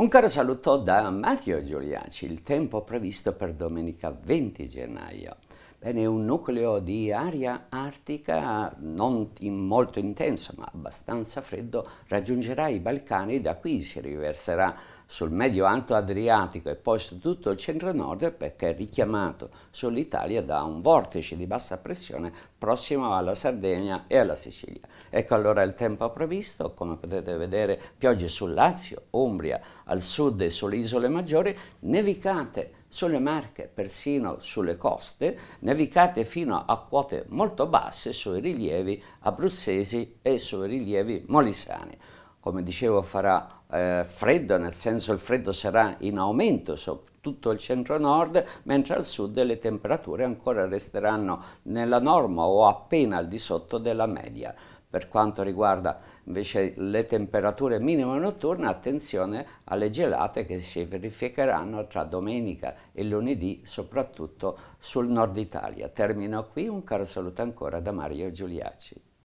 Un caro saluto da Mario Giuliaci, il tempo previsto per domenica 20 gennaio. Bene, un nucleo di aria artica non in molto intenso ma abbastanza freddo raggiungerà i Balcani, e da qui si riverserà sul medio alto Adriatico e poi su tutto il centro-nord perché è richiamato sull'Italia da un vortice di bassa pressione prossimo alla Sardegna e alla Sicilia. Ecco allora il tempo previsto, come potete vedere piogge sul Lazio, Umbria, al sud e sulle isole maggiori, nevicate sulle Marche, persino sulle coste, nevicate fino a quote molto basse sui rilievi abruzzesi e sui rilievi molisani come dicevo, farà eh, freddo, nel senso il freddo sarà in aumento tutto il centro-nord, mentre al sud le temperature ancora resteranno nella norma o appena al di sotto della media. Per quanto riguarda invece le temperature minime notturne, attenzione alle gelate che si verificheranno tra domenica e lunedì, soprattutto sul nord Italia. Termino qui, un caro saluto ancora da Mario Giuliacci.